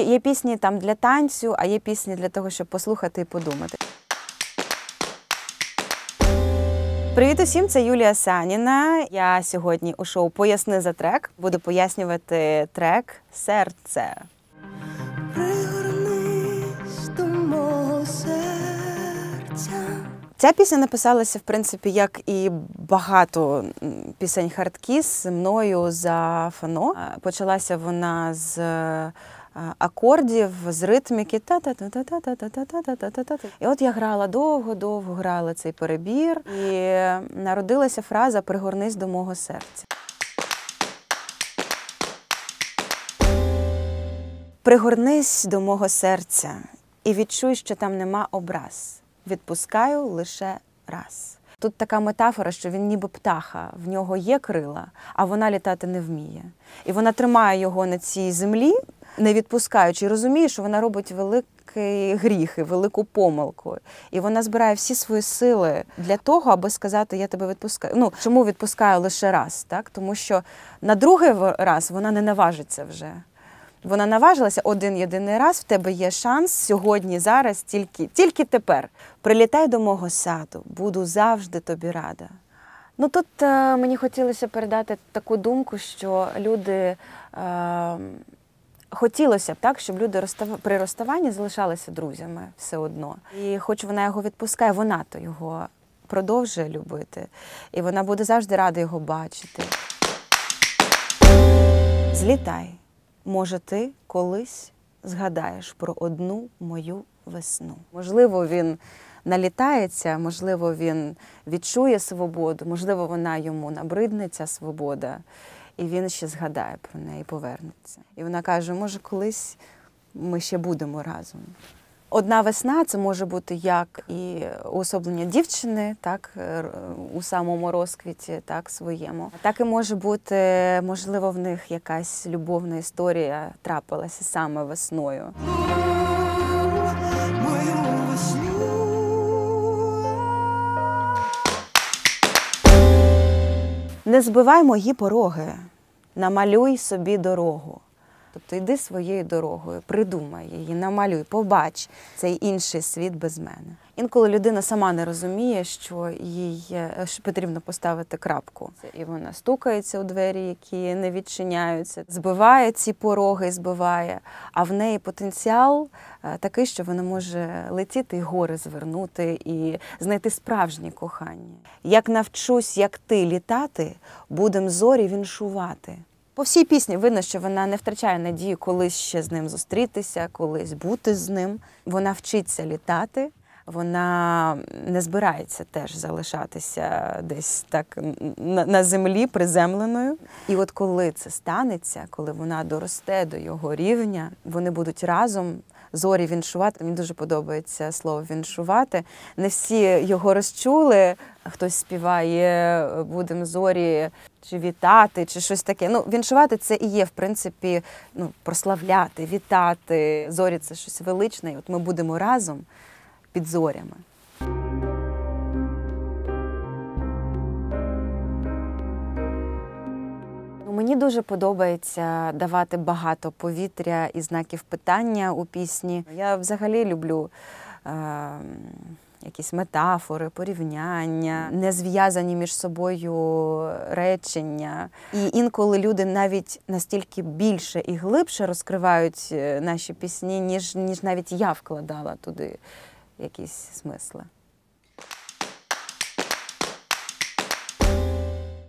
Є пісні там для танцю, а є пісні для того, щоб послухати і подумати. Привіт усім, це Юлія Саніна. Я сьогодні у шоу Поясни за трек. Буду пояснювати трек Серце. Пригорнись до серця. Ця пісня написалася, в принципі, як і багато пісень хардкіс мною за фано. Почалася вона з е, акордів, з ритміки. І от я грала довго-довго грала цей перебір, і народилася фраза Пригорнись до мого серця. Пригорнись до мого серця і відчуй, що там нема образ. Відпускаю лише раз. Тут така метафора, що він ніби птаха, в нього є крила, а вона літати не вміє. І вона тримає його на цій землі, не відпускаючи. І розуміє, що вона робить великий гріх і велику помилку. І вона збирає всі свої сили для того, аби сказати, я тебе відпускаю. Ну чому відпускаю лише раз, так? Тому що на другий раз вона не наважиться вже. Вона наважилася один єдиний раз. В тебе є шанс сьогодні, зараз, тільки тільки тепер. Прилітай до мого саду, буду завжди тобі рада. Ну тут е, мені хотілося передати таку думку, що люди. Е, хотілося б так, щоб люди розстав при розставанні залишалися друзями все одно. І хоч вона його відпускає, вона то його продовжує любити. І вона буде завжди рада його бачити. Злітай, може, ти колись згадаєш про одну мою весну. Можливо, він налітається, можливо, він відчує свободу, можливо, вона йому набридне ця свобода і він ще згадає про неї, повернеться. І вона каже: може, колись ми ще будемо разом. Одна весна це може бути як і уособлення дівчини, так е, у самому розквіті, так своєму, так і може бути, можливо, в них якась любовна історія трапилася саме весною. Не збивай мої пороги, намалюй собі дорогу. Тобто йди своєю дорогою, придумай її, намалюй, побач цей інший світ без мене. Інколи людина сама не розуміє, що їй е, що потрібно поставити крапку, і вона стукається у двері, які не відчиняються, збиває ці пороги, збиває. А в неї потенціал е, такий, що вона може летіти і гори звернути і знайти справжнє кохання. Як навчусь, як ти літати, будемо зорі віншувати. По всій пісні видно, що вона не втрачає надії колись ще з ним зустрітися, колись бути з ним. Вона вчиться літати, вона не збирається теж залишатися десь так на землі приземленою. І от коли це станеться, коли вона доросте до його рівня, вони будуть разом зорі віншувати. Мені дуже подобається слово віншувати. Не всі його розчули. Хтось співає, будемо зорі чи вітати, чи щось таке. Ну, віншувати це і є, в принципі, ну, прославляти, вітати. Зорі це щось величне. І От ми будемо разом під зорями. Мені дуже подобається давати багато повітря і знаків питання у пісні. Я взагалі люблю е, якісь метафори, порівняння, не зв'язані між собою речення. І інколи люди навіть настільки більше і глибше розкривають е, наші пісні, ніж ніж навіть я вкладала туди якісь смисли.